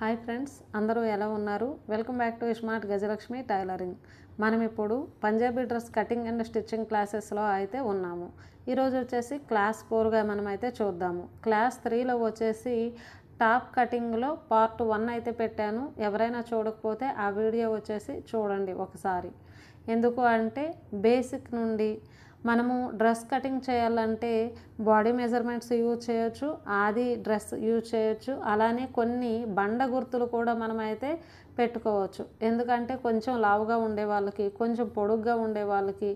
hi friends అందరూ ఎలా ఉన్నారు welcome back to smart Gajalakshmi tailoring మనం ఇప్పుడు Punjabi dress cutting and stitching క్లాసెస్లో అయితే ఉన్నాము ఈరోజు వచ్చేసి క్లాస్ ఫోర్గా మనమైతే చూద్దాము క్లాస్ త్రీలో వచ్చేసి టాప్ కటింగ్లో పార్ట్ వన్ అయితే పెట్టాను ఎవరైనా చూడకపోతే ఆ వీడియో వచ్చేసి చూడండి ఒకసారి ఎందుకు అంటే బేసిక్ నుండి మనము డ్రెస్ కటింగ్ చేయాలంటే బాడీ మెజర్మెంట్స్ యూజ్ చేయొచ్చు ఆది డ్రెస్ యూజ్ చేయొచ్చు అలానే కొన్ని బండ గుర్తులు కూడా మనమైతే పెట్టుకోవచ్చు ఎందుకంటే కొంచెం లావుగా ఉండే వాళ్ళకి కొంచెం పొడుగ్గా ఉండే వాళ్ళకి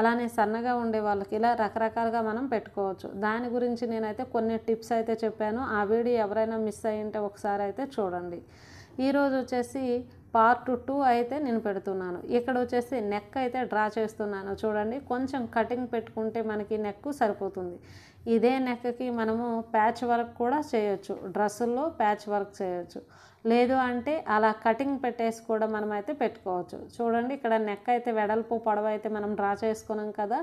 అలానే సన్నగా ఉండే వాళ్ళకి ఇలా రకరకాలుగా మనం పెట్టుకోవచ్చు దాని గురించి నేనైతే కొన్ని టిప్స్ అయితే చెప్పాను ఆ వీడియో ఎవరైనా మిస్ అయ్యింటే ఒకసారి అయితే చూడండి ఈరోజు వచ్చేసి పార్ట్ టూ అయితే నేను పెడుతున్నాను ఇక్కడ వచ్చేసి నెక్ అయితే డ్రా చేస్తున్నాను చూడండి కొంచెం కటింగ్ పెట్టుకుంటే మనకి నెక్ సరిపోతుంది ఇదే నెక్కి మనము ప్యాచ్ వర్క్ కూడా చేయొచ్చు డ్రెస్సుల్లో ప్యాచ్ వర్క్ చేయొచ్చు లేదు అంటే అలా కటింగ్ పెట్టేసి కూడా మనం అయితే పెట్టుకోవచ్చు చూడండి ఇక్కడ నెక్ అయితే వెడల్పు పొడవ అయితే మనం డ్రా చేసుకున్నాం కదా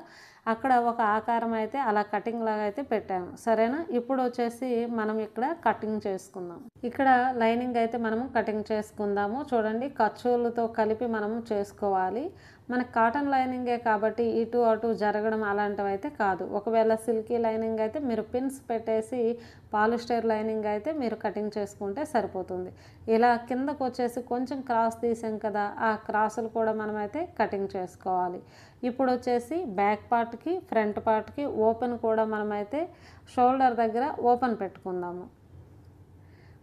అక్కడ ఒక ఆకారం అయితే అలా కటింగ్ లాగా అయితే పెట్టాము సరేనా ఇప్పుడు వచ్చేసి మనం ఇక్కడ కటింగ్ చేసుకుందాం ఇక్కడ లైనింగ్ అయితే మనం కటింగ్ చేసుకుందాము చూడండి ఖర్చులతో కలిపి మనం చేసుకోవాలి మనకు కాటన్ లైనింగే కాబట్టి ఇటు అటు జరగడం అలాంటివి అయితే కాదు ఒకవేళ సిల్కీ లైనింగ్ అయితే మీరు పిన్స్ పెట్టేసి పాలిస్టర్ లైనింగ్ అయితే మీరు కటింగ్ చేసుకుంటే సరిపోతుంది ఇలా కిందకు వచ్చేసి కొంచెం క్రాస్ తీసాం కదా ఆ క్రాసులు కూడా మనమైతే కటింగ్ చేసుకోవాలి ఇప్పుడు వచ్చేసి బ్యాక్ పార్ట్కి ఫ్రంట్ పార్ట్కి ఓపెన్ కూడా మనమైతే షోల్డర్ దగ్గర ఓపెన్ పెట్టుకుందాము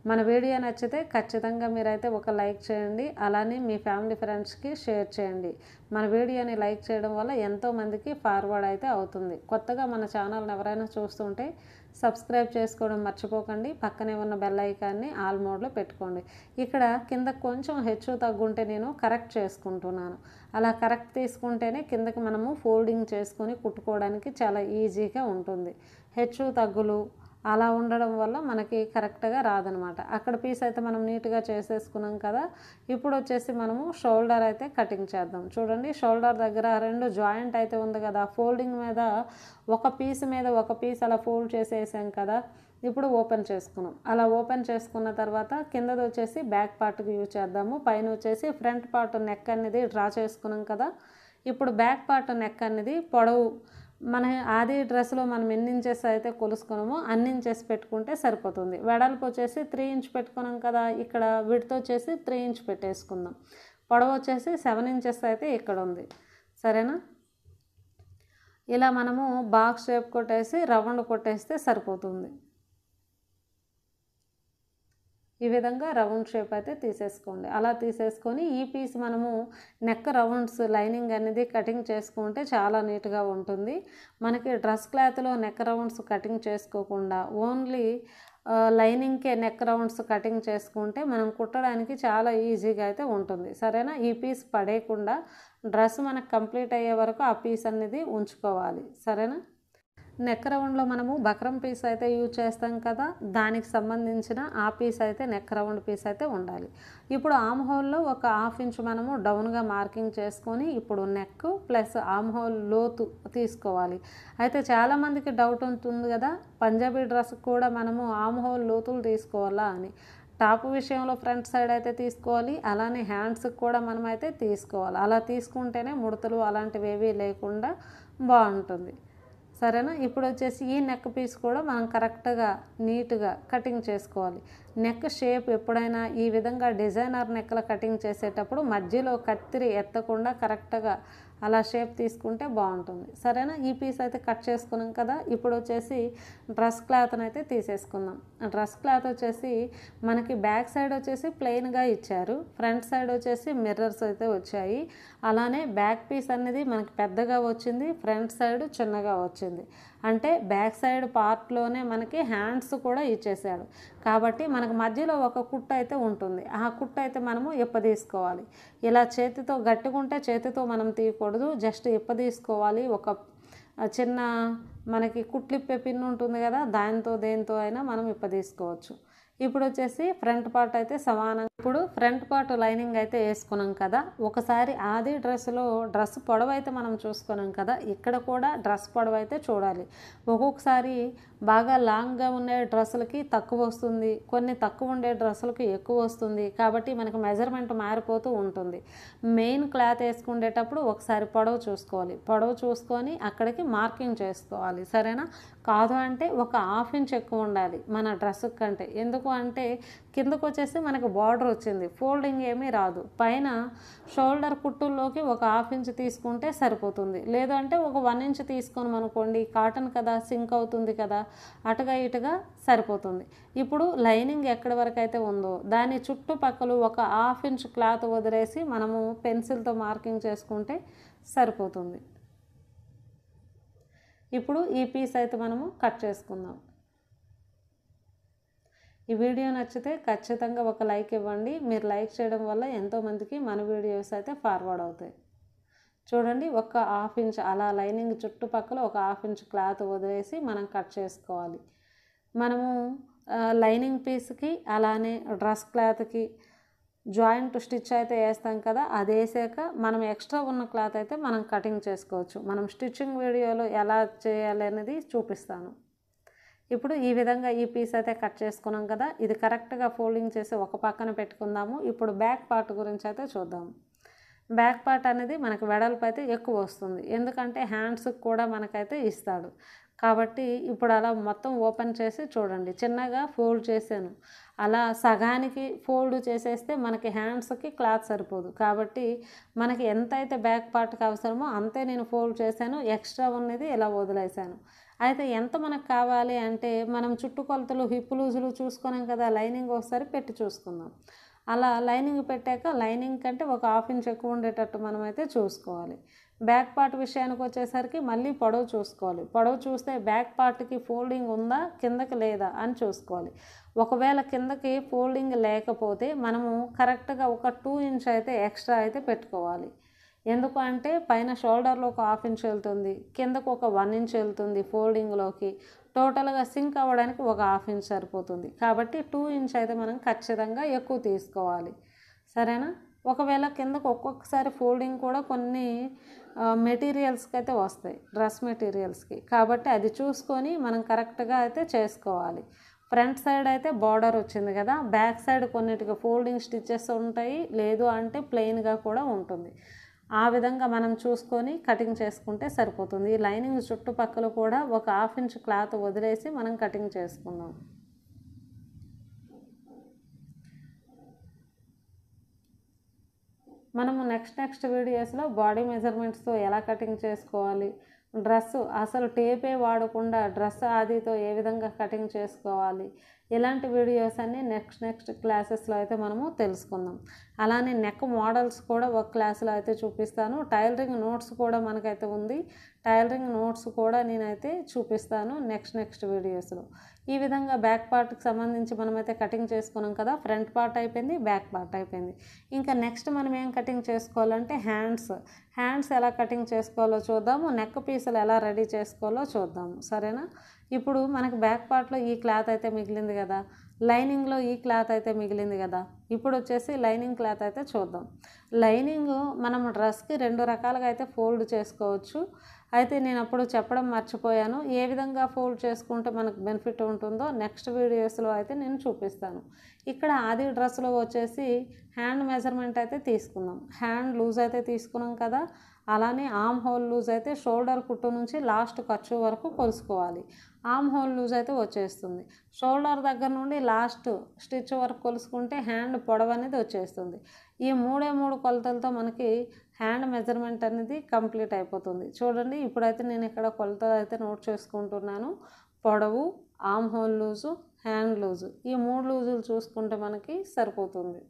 మన వీడియో నచ్చితే ఖచ్చితంగా మీరైతే ఒక లైక్ చేయండి అలానే మీ ఫ్యామిలీ ఫ్రెండ్స్కి షేర్ చేయండి మన వీడియోని లైక్ చేయడం వల్ల ఎంతోమందికి ఫార్వర్డ్ అయితే అవుతుంది కొత్తగా మన ఛానల్ని ఎవరైనా చూస్తుంటే సబ్స్క్రైబ్ చేసుకోవడం మర్చిపోకండి పక్కనే ఉన్న బెల్ ఐకాన్ని ఆల్ మోడ్లో పెట్టుకోండి ఇక్కడ కింద కొంచెం హెచ్చు తగ్గుంటే నేను కరెక్ట్ చేసుకుంటున్నాను అలా కరెక్ట్ తీసుకుంటేనే కిందకి మనము ఫోల్డింగ్ చేసుకొని కుట్టుకోవడానికి చాలా ఈజీగా ఉంటుంది హెచ్చు తగ్గులు అలా ఉండడం వల్ల మనకి కరెక్ట్గా రాదనమాట అక్కడ పీస్ అయితే మనం నీట్గా చేసేసుకున్నాం కదా ఇప్పుడు వచ్చేసి మనము షోల్డర్ అయితే కటింగ్ చేద్దాం చూడండి షోల్డర్ దగ్గర రెండు జాయింట్ అయితే ఉంది కదా ఫోల్డింగ్ మీద ఒక పీస్ మీద ఒక పీస్ అలా ఫోల్డ్ చేసేసాం కదా ఇప్పుడు ఓపెన్ చేసుకున్నాం అలా ఓపెన్ చేసుకున్న తర్వాత కిందది వచ్చేసి బ్యాక్ పార్ట్కి యూజ్ చేద్దాము పైన వచ్చేసి ఫ్రంట్ పార్ట్ నెక్ అనేది డ్రా చేసుకున్నాం కదా ఇప్పుడు బ్యాక్ పార్ట్ నెక్ అనేది పొడవు మన ఆది డ్రెస్లో మనం ఎన్ని ఇంచెస్ అయితే కొలుసుకున్నామో అన్ని ఇంచెస్ పెట్టుకుంటే సరిపోతుంది వెడల్పు వచ్చేసి త్రీ ఇంచ్ పెట్టుకున్నాం కదా ఇక్కడ విడత వచ్చేసి త్రీ ఇంచ్ పెట్టేసుకుందాం పొడవు వచ్చేసి సెవెన్ ఇంచెస్ అయితే ఇక్కడ ఉంది సరేనా ఇలా మనము బాక్స్ షేప్ కొట్టేసి రౌండ్ కొట్టేస్తే సరిపోతుంది ఈ విధంగా రౌండ్ షేప్ అయితే తీసేసుకోండి అలా తీసేసుకొని ఈ పీస్ మనము నెక్ రౌండ్స్ లైనింగ్ అనేది కటింగ్ చేసుకుంటే చాలా నీట్గా ఉంటుంది మనకి డ్రెస్ క్లాత్లో నెక్ రౌండ్స్ కటింగ్ చేసుకోకుండా ఓన్లీ లైనింగ్కే నెక్ రౌండ్స్ కటింగ్ చేసుకుంటే మనం కుట్టడానికి చాలా ఈజీగా అయితే ఉంటుంది సరేనా ఈ పీస్ పడేయకుండా డ్రెస్ మనకు కంప్లీట్ అయ్యే వరకు ఆ పీస్ అనేది ఉంచుకోవాలి సరేనా నెక్ రౌండ్లో మనము బక్రం పీస్ అయితే యూజ్ చేస్తాం కదా దానికి సంబంధించిన ఆ పీస్ అయితే నెక్ రౌండ్ పీస్ అయితే ఉండాలి ఇప్పుడు ఆమ్ హోల్లో ఒక హాఫ్ ఇంచ్ మనము డౌన్గా మార్కింగ్ చేసుకొని ఇప్పుడు నెక్ ప్లస్ ఆమ్ హోల్ లోతు తీసుకోవాలి అయితే చాలామందికి డౌట్ ఉంటుంది కదా పంజాబీ డ్రెస్ కూడా మనము ఆమ్ హోల్ లోతులు తీసుకోవాలా అని టాప్ విషయంలో ఫ్రంట్ సైడ్ అయితే తీసుకోవాలి అలానే హ్యాండ్స్కి కూడా మనం అయితే తీసుకోవాలి అలా తీసుకుంటేనే ముడతలు అలాంటివి ఏవీ లేకుండా బాగుంటుంది సరేనా ఇప్పుడు వచ్చేసి ఈ నెక్ పీస్ కూడా మనం కరెక్ట్గా నీట్గా కటింగ్ చేసుకోవాలి నెక్ షేప్ ఎప్పుడైనా ఈ విధంగా డిజైనర్ నెక్కల కటింగ్ చేసేటప్పుడు మధ్యలో కత్తిరి ఎత్తకుండా కరెక్ట్గా అలా షేప్ తీసుకుంటే బాగుంటుంది సరేనా ఈ పీస్ అయితే కట్ చేసుకున్నాం కదా ఇప్పుడు వచ్చేసి డ్రెస్ క్లాత్ని అయితే తీసేసుకుందాం డ్రెస్ క్లాత్ వచ్చేసి మనకి బ్యాక్ సైడ్ వచ్చేసి ప్లెయిన్గా ఇచ్చారు ఫ్రంట్ సైడ్ వచ్చేసి మిర్రర్స్ అయితే వచ్చాయి అలానే బ్యాక్ పీస్ అనేది మనకి పెద్దగా వచ్చింది ఫ్రంట్ సైడ్ చిన్నగా వచ్చింది అంటే బ్యాక్ సైడ్ పార్ట్లోనే మనకి హ్యాండ్స్ కూడా ఇచ్చేసాడు కాబట్టి మనకు మధ్యలో ఒక కుట్ట అయితే ఉంటుంది ఆ కుట్ట అయితే మనము ఎప్పదీసుకోవాలి ఇలా చేతితో గట్టుకుంటే చేతితో మనం తీయకూడదు తీసుకోకూడదు జస్ట్ తీసుకోవాలి ఒక చిన్న మనకి కుట్లిప్పే పిన్ ఉంటుంది కదా దాంతో దేంతో అయినా మనం తీసుకోవచ్చు ఇప్పుడు వచ్చేసి ఫ్రంట్ పార్ట్ అయితే సమానం ఇప్పుడు ఫ్రంట్ పార్ట్ లైనింగ్ అయితే వేసుకున్నాం కదా ఒకసారి ఆది డ్రెస్లో డ్రెస్ పొడవు అయితే మనం చూసుకున్నాం కదా ఇక్కడ కూడా డ్రెస్ పొడవు అయితే చూడాలి ఒక్కొక్కసారి బాగా లాంగ్గా ఉండే డ్రెస్సులకి తక్కువ వస్తుంది కొన్ని తక్కువ ఉండే డ్రెస్సులకి ఎక్కువ వస్తుంది కాబట్టి మనకు మెజర్మెంట్ మారిపోతూ ఉంటుంది మెయిన్ క్లాత్ వేసుకుండేటప్పుడు ఒకసారి పొడవు చూసుకోవాలి పొడవు చూసుకొని అక్కడికి మార్కింగ్ చేసుకోవాలి సరేనా కాదు అంటే ఒక హాఫ్ ఇంచ్ ఎక్కువ ఉండాలి మన డ్రెస్ కంటే ఎందుకు అంటే కిందకు వచ్చేసి మనకు బార్డర్ వచ్చింది ఫోల్డింగ్ ఏమీ రాదు పైన షోల్డర్ కుట్టుల్లోకి ఒక హాఫ్ ఇంచ్ తీసుకుంటే సరిపోతుంది లేదంటే ఒక వన్ ఇంచ్ తీసుకొని అనుకోండి కాటన్ కదా సింక్ అవుతుంది కదా అటుగా ఇటుగా సరిపోతుంది ఇప్పుడు లైనింగ్ ఎక్కడి వరకు అయితే ఉందో దాని చుట్టుపక్కల ఒక హాఫ్ ఇంచ్ క్లాత్ వదిలేసి మనము పెన్సిల్తో మార్కింగ్ చేసుకుంటే సరిపోతుంది ఇప్పుడు ఈ పీస్ అయితే మనము కట్ చేసుకుందాం ఈ వీడియో నచ్చితే ఖచ్చితంగా ఒక లైక్ ఇవ్వండి మీరు లైక్ చేయడం వల్ల ఎంతోమందికి మన వీడియోస్ అయితే ఫార్వర్డ్ అవుతాయి చూడండి ఒక హాఫ్ ఇంచ్ అలా లైనింగ్ చుట్టుపక్కల ఒక హాఫ్ ఇంచ్ క్లాత్ వదిలేసి మనం కట్ చేసుకోవాలి మనము లైనింగ్ పీస్కి అలానే డ్రెస్ క్లాత్కి జాయింట్ స్టిచ్ అయితే వేస్తాం కదా అది వేసాక మనం ఎక్స్ట్రా ఉన్న క్లాత్ అయితే మనం కటింగ్ చేసుకోవచ్చు మనం స్టిచ్చింగ్ వీడియోలో ఎలా చేయాలి అనేది చూపిస్తాను ఇప్పుడు ఈ విధంగా ఈ పీస్ అయితే కట్ చేసుకున్నాం కదా ఇది కరెక్ట్గా ఫోల్డింగ్ చేసి ఒక పక్కన పెట్టుకుందాము ఇప్పుడు బ్యాక్ పార్ట్ గురించి అయితే చూద్దాం బ్యాక్ పార్ట్ అనేది మనకు వెడల్పు అయితే ఎక్కువ వస్తుంది ఎందుకంటే హ్యాండ్స్కి కూడా మనకైతే ఇస్తాడు కాబట్టి ఇప్పుడు అలా మొత్తం ఓపెన్ చేసి చూడండి చిన్నగా ఫోల్డ్ చేశాను అలా సగానికి ఫోల్డ్ చేసేస్తే మనకి హ్యాండ్స్కి క్లాత్ సరిపోదు కాబట్టి మనకి ఎంతైతే బ్యాక్ పార్ట్కి అవసరమో అంతే నేను ఫోల్డ్ చేశాను ఎక్స్ట్రా ఉన్నది ఇలా వదిలేశాను అయితే ఎంత మనకు కావాలి అంటే మనం చుట్టుకొలతలు హిప్ లూజులు చూసుకున్నాం కదా లైనింగ్ ఒకసారి పెట్టి చూసుకుందాం అలా లైనింగ్ పెట్టాక లైనింగ్ కంటే ఒక హాఫ్ ఇంచ్ ఎక్కువ ఉండేటట్టు మనం అయితే చూసుకోవాలి బ్యాక్ పార్ట్ విషయానికి వచ్చేసరికి మళ్ళీ పొడవు చూసుకోవాలి పొడవు చూస్తే బ్యాక్ పార్ట్కి ఫోల్డింగ్ ఉందా కిందకి లేదా అని చూసుకోవాలి ఒకవేళ కిందకి ఫోల్డింగ్ లేకపోతే మనము కరెక్ట్గా ఒక టూ ఇంచ్ అయితే ఎక్స్ట్రా అయితే పెట్టుకోవాలి ఎందుకు అంటే పైన షోల్డర్లో ఒక హాఫ్ ఇంచ్ వెళ్తుంది కిందకు ఒక వన్ ఇంచ్ వెళ్తుంది ఫోల్డింగ్లోకి టోటల్గా సింక్ అవ్వడానికి ఒక హాఫ్ ఇంచ్ సరిపోతుంది కాబట్టి టూ ఇంచ్ అయితే మనం ఖచ్చితంగా ఎక్కువ తీసుకోవాలి సరేనా ఒకవేళ కిందకు ఒక్కొక్కసారి ఫోల్డింగ్ కూడా కొన్ని మెటీరియల్స్కి అయితే వస్తాయి డ్రెస్ మెటీరియల్స్కి కాబట్టి అది చూసుకొని మనం కరెక్ట్గా అయితే చేసుకోవాలి ఫ్రంట్ సైడ్ అయితే బార్డర్ వచ్చింది కదా బ్యాక్ సైడ్ కొన్నిటికి ఫోల్డింగ్ స్టిచ్చెస్ ఉంటాయి లేదు అంటే ప్లెయిన్గా కూడా ఉంటుంది ఆ విధంగా మనం చూసుకొని కటింగ్ చేసుకుంటే సరిపోతుంది ఈ లైనింగ్ చుట్టుపక్కల కూడా ఒక హాఫ్ ఇంచ్ క్లాత్ వదిలేసి మనం కటింగ్ చేసుకుందాం మనము నెక్స్ట్ నెక్స్ట్ వీడియోస్లో బాడీ మెజర్మెంట్స్తో ఎలా కటింగ్ చేసుకోవాలి డ్రెస్సు అసలు టేపే వాడకుండా డ్రెస్ ఆదితో ఏ విధంగా కటింగ్ చేసుకోవాలి ఇలాంటి వీడియోస్ అన్నీ నెక్స్ట్ నెక్స్ట్ క్లాసెస్లో అయితే మనము తెలుసుకుందాం అలానే నెక్ మోడల్స్ కూడా ఒక క్లాస్లో అయితే చూపిస్తాను టైలరింగ్ నోట్స్ కూడా మనకైతే ఉంది టైలరింగ్ నోట్స్ కూడా నేనైతే చూపిస్తాను నెక్స్ట్ నెక్స్ట్ వీడియోస్లో ఈ విధంగా బ్యాక్ పార్ట్కి సంబంధించి మనమైతే కటింగ్ చేసుకున్నాం కదా ఫ్రంట్ పార్ట్ అయిపోయింది బ్యాక్ పార్ట్ అయిపోయింది ఇంకా నెక్స్ట్ మనం ఏం కటింగ్ చేసుకోవాలంటే హ్యాండ్స్ హ్యాండ్స్ ఎలా కటింగ్ చేసుకోవాలో చూద్దాము నెక్ పీసులు ఎలా రెడీ చేసుకోవాలో చూద్దాము సరేనా ఇప్పుడు మనకి బ్యాక్ పార్ట్లో ఈ క్లాత్ అయితే మిగిలింది కదా లైనింగ్లో ఈ క్లాత్ అయితే మిగిలింది కదా ఇప్పుడు వచ్చేసి లైనింగ్ క్లాత్ అయితే చూద్దాం లైనింగ్ మనం డ్రెస్కి రెండు రకాలుగా అయితే ఫోల్డ్ చేసుకోవచ్చు అయితే నేను అప్పుడు చెప్పడం మర్చిపోయాను ఏ విధంగా ఫోల్డ్ చేసుకుంటే మనకు బెనిఫిట్ ఉంటుందో నెక్స్ట్ వీడియోస్లో అయితే నేను చూపిస్తాను ఇక్కడ ఆది డ్రెస్లో వచ్చేసి హ్యాండ్ మెజర్మెంట్ అయితే తీసుకుందాం హ్యాండ్ లూజ్ అయితే తీసుకున్నాం కదా అలానే ఆమ్ హోల్ లూజ్ అయితే షోల్డర్ కుట్టు నుంచి లాస్ట్ ఖర్చు వరకు కొలుసుకోవాలి ఆమ్ హోల్ లూజ్ అయితే వచ్చేస్తుంది షోల్డర్ దగ్గర నుండి లాస్ట్ స్టిచ్ వరకు కొలుసుకుంటే హ్యాండ్ పొడవు అనేది వచ్చేస్తుంది ఈ మూడే మూడు కొలతలతో మనకి హ్యాండ్ మెజర్మెంట్ అనేది కంప్లీట్ అయిపోతుంది చూడండి ఇప్పుడైతే నేను ఇక్కడ కొలత అయితే నోట్ చేసుకుంటున్నాను పొడవు arm hole loose hand loose ఈ మూడు లూజులు చూసుకుంటే మనకి సరిపోతుంది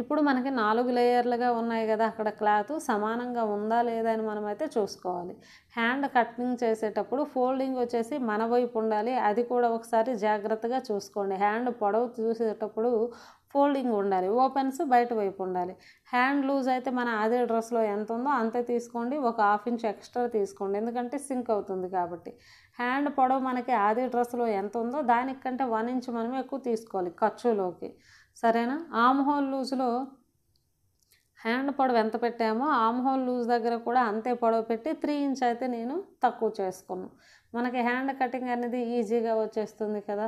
ఇప్పుడు మనకి నాలుగు లేయర్లుగా ఉన్నాయి కదా అక్కడ క్లాత్ సమానంగా ఉందా లేదా అని మనం అయితే చూసుకోవాలి హ్యాండ్ కటింగ్ చేసేటప్పుడు ఫోల్డింగ్ వచ్చేసి మన వైపు ఉండాలి అది కూడా ఒకసారి జాగ్రత్తగా చూసుకోండి హ్యాండ్ పొడవు చూసేటప్పుడు ఫోల్డింగ్ ఉండాలి ఓపెన్స్ బయట వైపు ఉండాలి హ్యాండ్ లూజ్ అయితే మన అదే డ్రెస్లో ఎంత ఉందో అంతే తీసుకోండి ఒక హాఫ్ ఇంచ్ ఎక్స్ట్రా తీసుకోండి ఎందుకంటే సింక్ అవుతుంది కాబట్టి హ్యాండ్ పొడవు మనకి ఆది డ్రెస్లో ఎంత ఉందో దానికంటే వన్ ఇంచ్ మనం ఎక్కువ తీసుకోవాలి ఖర్చులోకి సరేనా ఆమ్ హోల్ లూజ్లో హ్యాండ్ పొడవు ఎంత పెట్టామో ఆమ్ హోల్ లూజ్ దగ్గర కూడా అంతే పొడవు పెట్టి త్రీ ఇంచ్ అయితే నేను తక్కువ చేసుకున్నాను మనకి హ్యాండ్ కటింగ్ అనేది ఈజీగా వచ్చేస్తుంది కదా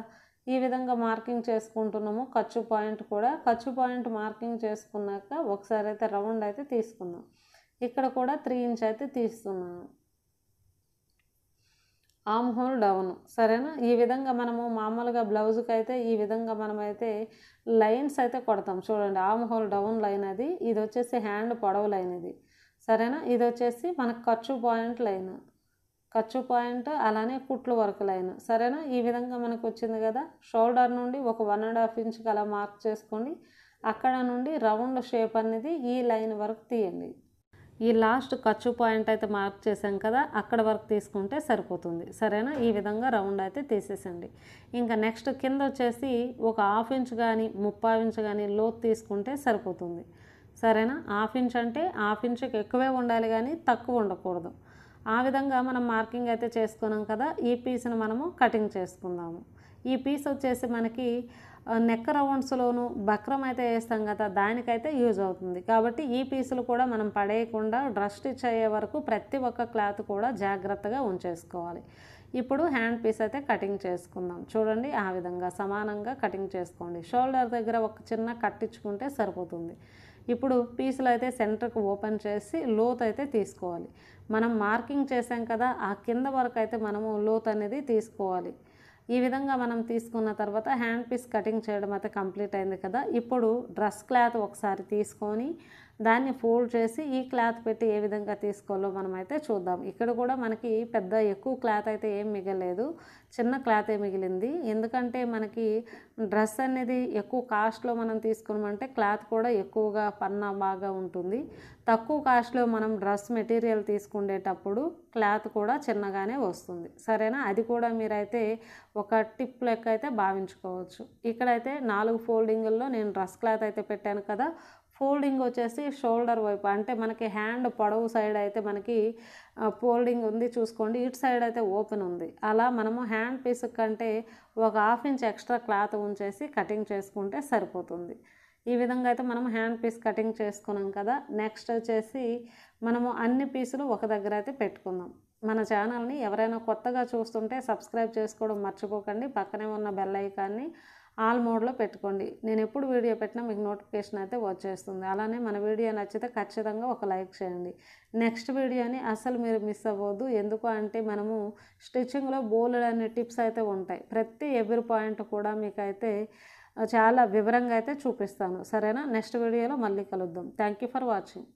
ఈ విధంగా మార్కింగ్ చేసుకుంటున్నాము ఖర్చు పాయింట్ కూడా ఖర్చు పాయింట్ మార్కింగ్ చేసుకున్నాక ఒకసారి అయితే రౌండ్ అయితే తీసుకున్నాం ఇక్కడ కూడా త్రీ ఇంచ్ అయితే తీస్తున్నాను ఆమ్ హోల్ డౌన్ సరేనా ఈ విధంగా మనము మామూలుగా బ్లౌజ్కి అయితే ఈ విధంగా మనమైతే లైన్స్ అయితే కొడతాం చూడండి ఆమ్ హోల్ డౌన్ లైన్ అది ఇది వచ్చేసి హ్యాండ్ పొడవు లైన్ ఇది సరేనా ఇది వచ్చేసి మనకు ఖర్చు పాయింట్ లైన్ ఖర్చు పాయింట్ అలానే కుట్లు వర్క్ లైన్ సరేనా ఈ విధంగా మనకు వచ్చింది కదా షోల్డర్ నుండి ఒక వన్ అండ్ హాఫ్ ఇంచ్కి అలా మార్క్ చేసుకోండి అక్కడ నుండి రౌండ్ షేప్ అనేది ఈ లైన్ వరకు తీయండి ఈ లాస్ట్ ఖర్చు పాయింట్ అయితే మార్క్ చేసాం కదా అక్కడ వరకు తీసుకుంటే సరిపోతుంది సరేనా ఈ విధంగా రౌండ్ అయితే తీసేసండి ఇంకా నెక్స్ట్ కింద వచ్చేసి ఒక హాఫ్ ఇంచ్ కానీ ముప్పై ఇంచ్ కానీ లోతు తీసుకుంటే సరిపోతుంది సరేనా హాఫ్ ఇంచ్ అంటే హాఫ్ ఇంచ్కి ఎక్కువే ఉండాలి కానీ తక్కువ ఉండకూడదు ఆ విధంగా మనం మార్కింగ్ అయితే చేసుకున్నాం కదా ఈ పీస్ను మనము కటింగ్ చేసుకుందాము ఈ పీస్ వచ్చేసి మనకి నెక్ రౌండ్స్లోను బక్రం అయితే వేస్తాం కదా దానికైతే యూజ్ అవుతుంది కాబట్టి ఈ పీసులు కూడా మనం పడేయకుండా డ్రస్ స్టిచ్ అయ్యే వరకు ప్రతి ఒక్క క్లాత్ కూడా జాగ్రత్తగా ఉంచేసుకోవాలి ఇప్పుడు హ్యాండ్ పీస్ అయితే కటింగ్ చేసుకుందాం చూడండి ఆ విధంగా సమానంగా కటింగ్ చేసుకోండి షోల్డర్ దగ్గర ఒక చిన్న కట్టించుకుంటే సరిపోతుంది ఇప్పుడు పీసులు అయితే సెంటర్కి ఓపెన్ చేసి లోత్ అయితే తీసుకోవాలి మనం మార్కింగ్ చేసాం కదా ఆ కింద వరకు అయితే మనము లోత్ అనేది తీసుకోవాలి ఈ విధంగా మనం తీసుకున్న తర్వాత హ్యాండ్ పీస్ కటింగ్ చేయడం అయితే కంప్లీట్ అయింది కదా ఇప్పుడు డ్రెస్ క్లాత్ ఒకసారి తీసుకొని దాన్ని ఫోల్డ్ చేసి ఈ క్లాత్ పెట్టి ఏ విధంగా తీసుకోవాలో మనమైతే చూద్దాం ఇక్కడ కూడా మనకి పెద్ద ఎక్కువ క్లాత్ అయితే ఏం మిగలేదు చిన్న క్లాతే మిగిలింది ఎందుకంటే మనకి డ్రెస్ అనేది ఎక్కువ కాస్ట్లో మనం తీసుకున్నామంటే క్లాత్ కూడా ఎక్కువగా పన్న బాగా ఉంటుంది తక్కువ కాస్ట్లో మనం డ్రెస్ మెటీరియల్ తీసుకునేటప్పుడు క్లాత్ కూడా చిన్నగానే వస్తుంది సరేనా అది కూడా మీరైతే ఒక టిప్ లెక్క అయితే భావించుకోవచ్చు ఇక్కడైతే నాలుగు ఫోల్డింగుల్లో నేను డ్రెస్ క్లాత్ అయితే పెట్టాను కదా ఫోల్డింగ్ వచ్చేసి షోల్డర్ వైపు అంటే మనకి హ్యాండ్ పొడవు సైడ్ అయితే మనకి ఫోల్డింగ్ ఉంది చూసుకోండి ఇటు సైడ్ అయితే ఓపెన్ ఉంది అలా మనము హ్యాండ్ పీస్ కంటే ఒక హాఫ్ ఇంచ్ ఎక్స్ట్రా క్లాత్ ఉంచేసి కటింగ్ చేసుకుంటే సరిపోతుంది ఈ విధంగా అయితే మనం హ్యాండ్ పీస్ కటింగ్ చేసుకున్నాం కదా నెక్స్ట్ వచ్చేసి మనము అన్ని పీసులు ఒక దగ్గర అయితే పెట్టుకుందాం మన ఛానల్ని ఎవరైనా కొత్తగా చూస్తుంటే సబ్స్క్రైబ్ చేసుకోవడం మర్చిపోకండి పక్కనే ఉన్న బెల్ ఐకాన్ని ఆల్ మోడ్లో పెట్టుకోండి నేను ఎప్పుడు వీడియో పెట్టినా మీకు నోటిఫికేషన్ అయితే వచ్చేస్తుంది అలానే మన వీడియో నచ్చితే ఖచ్చితంగా ఒక లైక్ చేయండి నెక్స్ట్ వీడియోని అసలు మీరు మిస్ అవ్వద్దు ఎందుకు అంటే మనము స్టిచ్చింగ్లో బోల్డ్ అనే టిప్స్ అయితే ఉంటాయి ప్రతి ఎవరి పాయింట్ కూడా మీకైతే చాలా వివరంగా అయితే చూపిస్తాను సరేనా నెక్స్ట్ వీడియోలో మళ్ళీ కలుద్దాం థ్యాంక్ యూ ఫర్ వాచింగ్